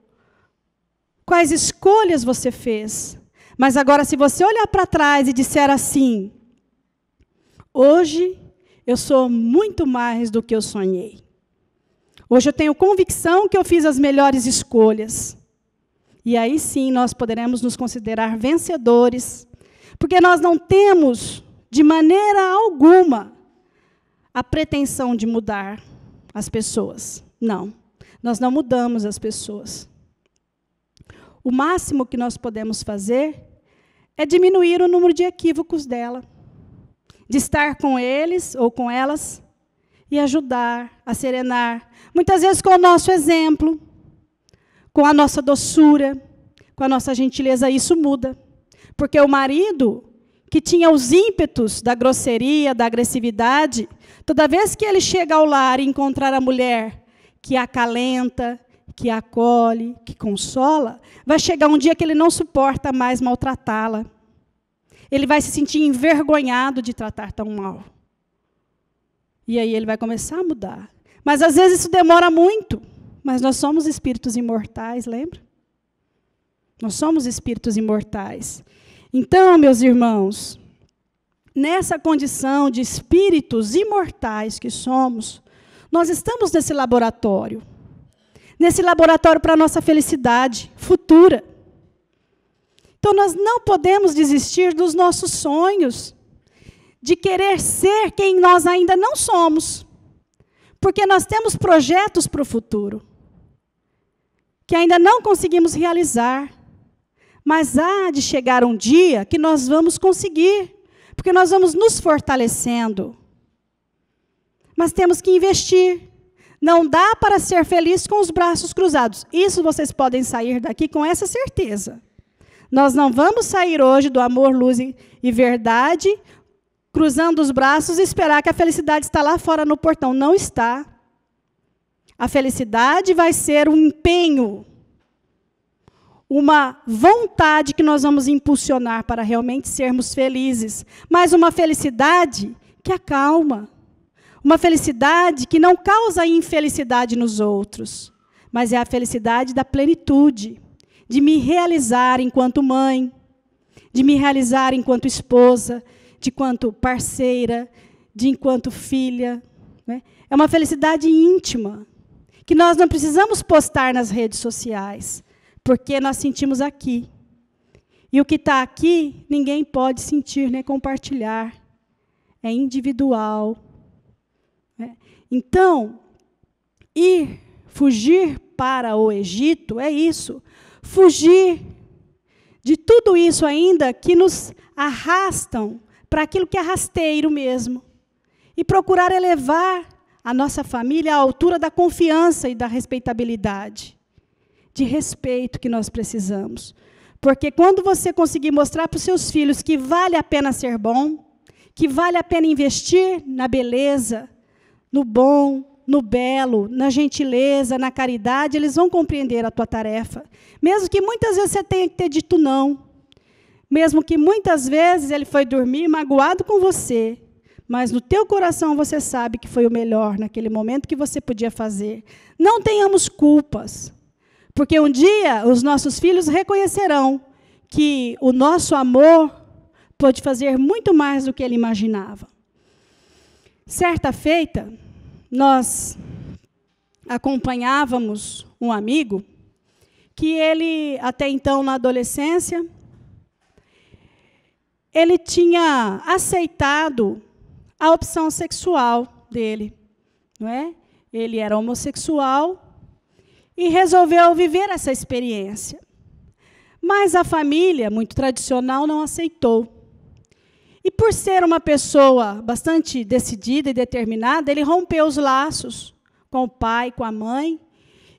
Quais escolhas você fez? Mas agora, se você olhar para trás e disser assim: Hoje eu sou muito mais do que eu sonhei. Hoje eu tenho convicção que eu fiz as melhores escolhas. E aí sim nós poderemos nos considerar vencedores, porque nós não temos, de maneira alguma, a pretensão de mudar as pessoas. Não, nós não mudamos as pessoas. O máximo que nós podemos fazer é diminuir o número de equívocos dela de estar com eles ou com elas e ajudar a serenar. Muitas vezes com o nosso exemplo, com a nossa doçura, com a nossa gentileza, isso muda. Porque o marido, que tinha os ímpetos da grosseria, da agressividade, toda vez que ele chega ao lar e encontrar a mulher que acalenta, que acolhe, que consola, vai chegar um dia que ele não suporta mais maltratá-la. Ele vai se sentir envergonhado de tratar tão mal. E aí ele vai começar a mudar. Mas às vezes isso demora muito. Mas nós somos espíritos imortais, lembra? Nós somos espíritos imortais. Então, meus irmãos, nessa condição de espíritos imortais que somos, nós estamos nesse laboratório. Nesse laboratório para a nossa felicidade futura. Então nós não podemos desistir dos nossos sonhos, de querer ser quem nós ainda não somos, porque nós temos projetos para o futuro que ainda não conseguimos realizar. Mas há de chegar um dia que nós vamos conseguir, porque nós vamos nos fortalecendo. Mas temos que investir. Não dá para ser feliz com os braços cruzados. Isso vocês podem sair daqui com essa certeza. Nós não vamos sair hoje do amor, luz e verdade, cruzando os braços e esperar que a felicidade está lá fora no portão. Não está. A felicidade vai ser um empenho, uma vontade que nós vamos impulsionar para realmente sermos felizes, mas uma felicidade que acalma, uma felicidade que não causa infelicidade nos outros, mas é a felicidade da plenitude de me realizar enquanto mãe, de me realizar enquanto esposa, de enquanto parceira, de enquanto filha. Né? É uma felicidade íntima que nós não precisamos postar nas redes sociais, porque nós sentimos aqui. E o que está aqui, ninguém pode sentir nem né? compartilhar. É individual. Né? Então, ir, fugir para o Egito é isso fugir de tudo isso ainda que nos arrastam para aquilo que é rasteiro mesmo e procurar elevar a nossa família à altura da confiança e da respeitabilidade, de respeito que nós precisamos. Porque quando você conseguir mostrar para os seus filhos que vale a pena ser bom, que vale a pena investir na beleza, no bom, no belo, na gentileza, na caridade, eles vão compreender a tua tarefa. Mesmo que muitas vezes você tenha que ter dito não. Mesmo que muitas vezes ele foi dormir magoado com você, mas no teu coração você sabe que foi o melhor naquele momento que você podia fazer. Não tenhamos culpas, porque um dia os nossos filhos reconhecerão que o nosso amor pode fazer muito mais do que ele imaginava. Certa feita, nós acompanhávamos um amigo que ele, até então na adolescência, ele tinha aceitado a opção sexual dele, não é? Ele era homossexual e resolveu viver essa experiência. Mas a família, muito tradicional, não aceitou. E por ser uma pessoa bastante decidida e determinada, ele rompeu os laços com o pai, com a mãe,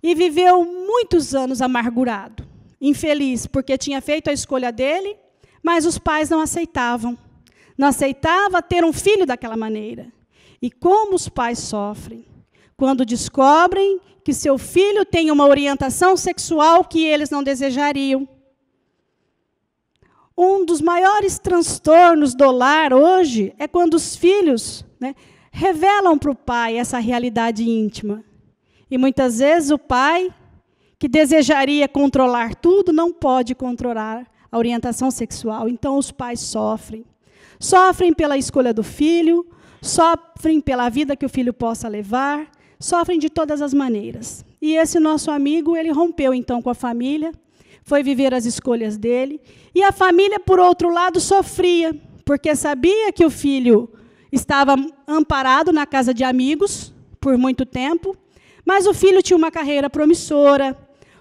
e viveu muitos anos amargurado, infeliz, porque tinha feito a escolha dele, mas os pais não aceitavam. Não aceitava ter um filho daquela maneira. E como os pais sofrem quando descobrem que seu filho tem uma orientação sexual que eles não desejariam um dos maiores transtornos do lar hoje é quando os filhos né, revelam para o pai essa realidade íntima. E muitas vezes o pai, que desejaria controlar tudo, não pode controlar a orientação sexual. Então os pais sofrem. Sofrem pela escolha do filho, sofrem pela vida que o filho possa levar, sofrem de todas as maneiras. E esse nosso amigo, ele rompeu então com a família, foi viver as escolhas dele e a família, por outro lado, sofria, porque sabia que o filho estava amparado na casa de amigos por muito tempo, mas o filho tinha uma carreira promissora,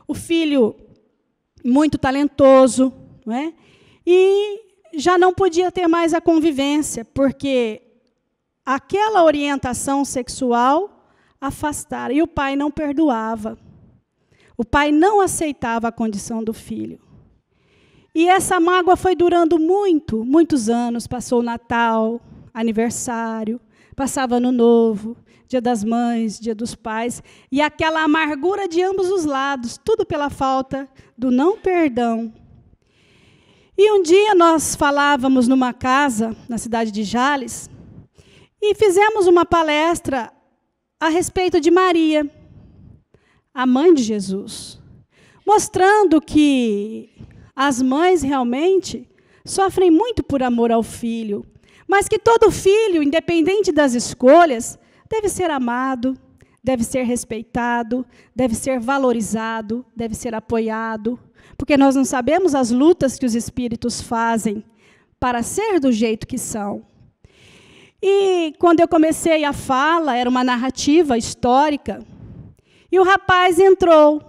o filho muito talentoso, não é? e já não podia ter mais a convivência, porque aquela orientação sexual afastara, e o pai não perdoava. O pai não aceitava a condição do filho. E essa mágoa foi durando muito, muitos anos. Passou o Natal, aniversário, passava Ano Novo, Dia das Mães, Dia dos Pais, e aquela amargura de ambos os lados, tudo pela falta do não perdão. E um dia nós falávamos numa casa na cidade de Jales e fizemos uma palestra a respeito de Maria, a mãe de Jesus, mostrando que as mães realmente sofrem muito por amor ao filho, mas que todo filho, independente das escolhas, deve ser amado, deve ser respeitado, deve ser valorizado, deve ser apoiado, porque nós não sabemos as lutas que os espíritos fazem para ser do jeito que são. E quando eu comecei a fala, era uma narrativa histórica, e o rapaz entrou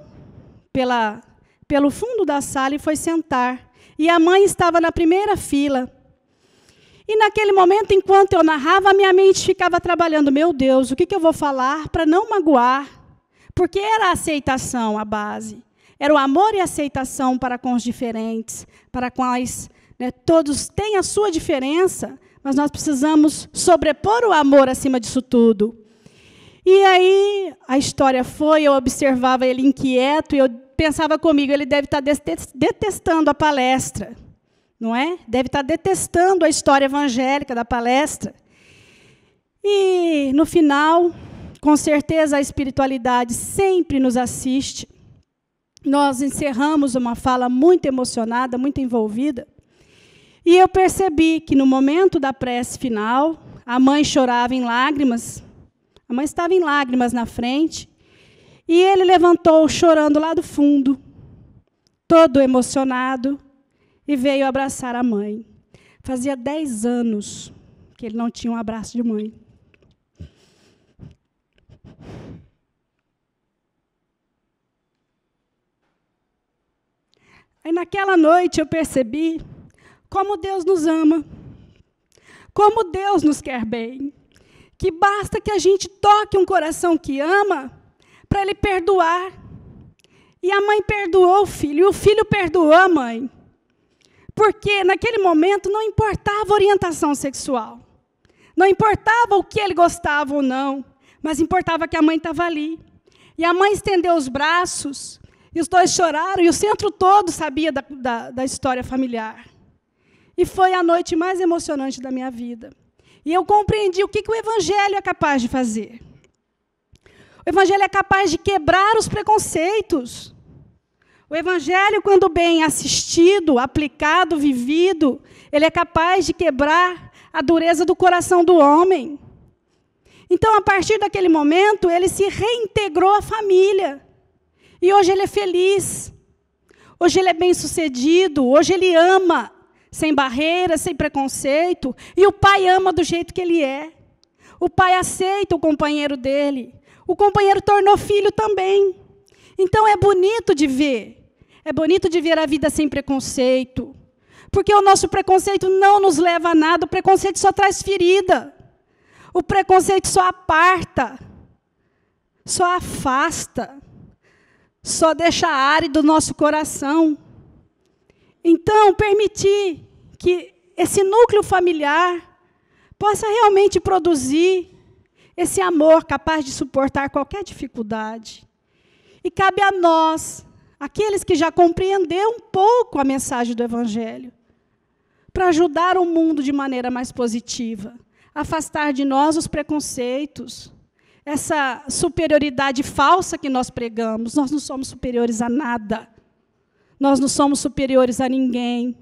pela pelo fundo da sala e foi sentar. E a mãe estava na primeira fila. E naquele momento, enquanto eu narrava, minha mente ficava trabalhando: meu Deus, o que, eu vou falar para não magoar? Porque era a aceitação a base. Era o amor e a aceitação para com os diferentes, para quais né, todos têm a sua diferença, mas nós precisamos sobrepor o amor acima disso tudo. E aí a história foi, eu observava ele inquieto e eu pensava comigo, ele deve tá estar detestando a palestra, não é? Deve estar tá detestando a história evangélica da palestra. E no final, com certeza a espiritualidade sempre nos assiste. Nós encerramos uma fala muito emocionada, muito envolvida. E eu percebi que no momento da prece final, a mãe chorava em lágrimas. A mãe estava em lágrimas na frente. E ele levantou chorando lá do fundo, todo emocionado, e veio abraçar a mãe. Fazia dez anos que ele não tinha um abraço de mãe. Aí naquela noite eu percebi como Deus nos ama, como Deus nos quer bem, que basta que a gente toque um coração que ama para ele perdoar. E a mãe perdoou o filho, e o filho perdoou a mãe. Porque naquele momento não importava a orientação sexual. Não importava o que ele gostava ou não, mas importava que a mãe estava ali. E a mãe estendeu os braços, e os dois choraram, e o centro todo sabia da, da, da história familiar. E foi a noite mais emocionante da minha vida. E eu compreendi o que, que o Evangelho é capaz de fazer. O Evangelho é capaz de quebrar os preconceitos. O Evangelho, quando bem assistido, aplicado, vivido, ele é capaz de quebrar a dureza do coração do homem. Então, a partir daquele momento, ele se reintegrou à família. E hoje ele é feliz. Hoje ele é bem sucedido. Hoje ele ama, sem barreiras, sem preconceito. E o pai ama do jeito que ele é. O pai aceita o companheiro dele o companheiro tornou filho também. Então é bonito de ver. É bonito de ver a vida sem preconceito. Porque o nosso preconceito não nos leva a nada, o preconceito só traz ferida. O preconceito só aparta, só afasta, só deixa árido o nosso coração. Então, permitir que esse núcleo familiar possa realmente produzir esse amor capaz de suportar qualquer dificuldade. E cabe a nós, aqueles que já compreenderam um pouco a mensagem do Evangelho, para ajudar o mundo de maneira mais positiva, afastar de nós os preconceitos, essa superioridade falsa que nós pregamos. Nós não somos superiores a nada. Nós não somos superiores a ninguém.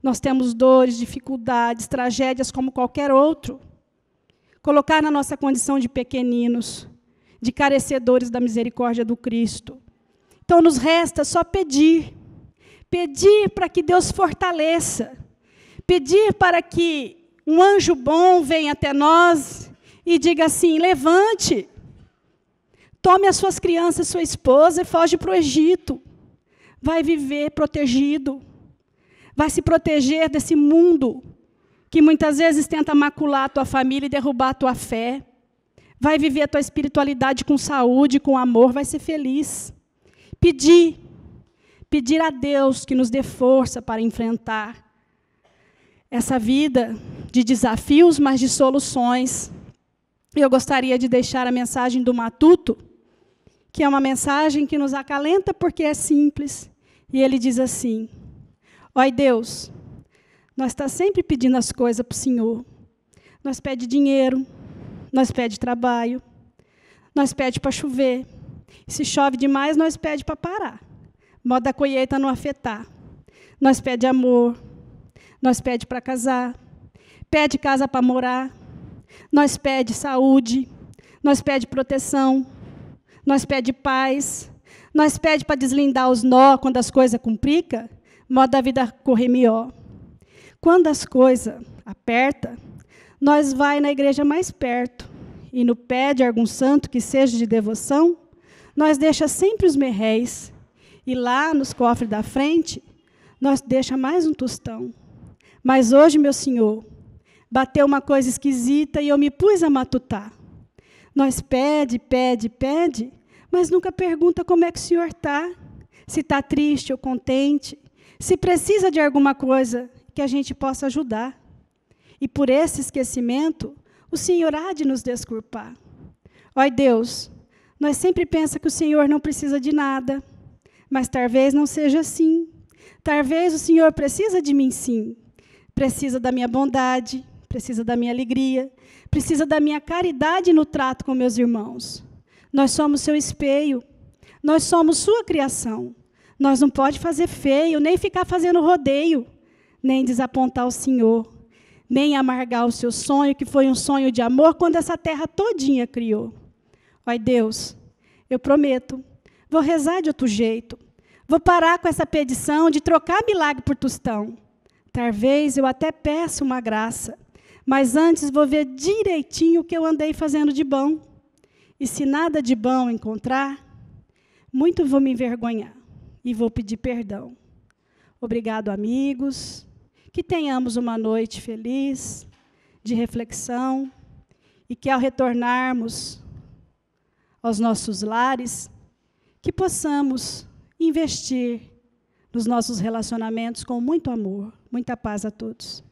Nós temos dores, dificuldades, tragédias como qualquer outro colocar na nossa condição de pequeninos, de carecedores da misericórdia do Cristo. Então nos resta só pedir, pedir para que Deus fortaleça, pedir para que um anjo bom venha até nós e diga assim: levante, tome as suas crianças, sua esposa e foge para o Egito. Vai viver protegido, vai se proteger desse mundo que muitas vezes tenta macular a tua família e derrubar a tua fé. Vai viver a tua espiritualidade com saúde, com amor, vai ser feliz. Pedir, pedir a Deus que nos dê força para enfrentar essa vida de desafios, mas de soluções. Eu gostaria de deixar a mensagem do Matuto, que é uma mensagem que nos acalenta porque é simples. E ele diz assim: Oi Deus, nós está sempre pedindo as coisas para o Senhor. Nós pede dinheiro, nós pede trabalho, nós pede para chover. Se chove demais, nós pede para parar. Modo a colheita não afetar. Nós pede amor, nós pede para casar, pede casa para morar, nós pede saúde, nós pede proteção, nós pede paz, nós pede para deslindar os nó quando as coisas complicam, modo a vida correr melhor. Quando as coisas aperta, nós vai na igreja mais perto e no pé de algum santo que seja de devoção, nós deixa sempre os merréis e lá nos cofres da frente nós deixa mais um tostão. Mas hoje, meu senhor, bateu uma coisa esquisita e eu me pus a matutar. Nós pede, pede, pede, mas nunca pergunta como é que o senhor está, se está triste ou contente, se precisa de alguma coisa que a gente possa ajudar. E por esse esquecimento, o Senhor há de nos desculpar. Ó Deus, nós sempre pensa que o Senhor não precisa de nada, mas talvez não seja assim. Talvez o Senhor precisa de mim sim. Precisa da minha bondade, precisa da minha alegria, precisa da minha caridade no trato com meus irmãos. Nós somos seu espelho, nós somos sua criação. Nós não pode fazer feio, nem ficar fazendo rodeio nem desapontar o Senhor, nem amargar o seu sonho, que foi um sonho de amor, quando essa terra todinha criou. Ó Deus, eu prometo, vou rezar de outro jeito, vou parar com essa pedição de trocar milagre por tostão. Talvez eu até peça uma graça, mas antes vou ver direitinho o que eu andei fazendo de bom. E se nada de bom encontrar, muito vou me envergonhar e vou pedir perdão. Obrigado, amigos que tenhamos uma noite feliz, de reflexão, e que ao retornarmos aos nossos lares, que possamos investir nos nossos relacionamentos com muito amor, muita paz a todos.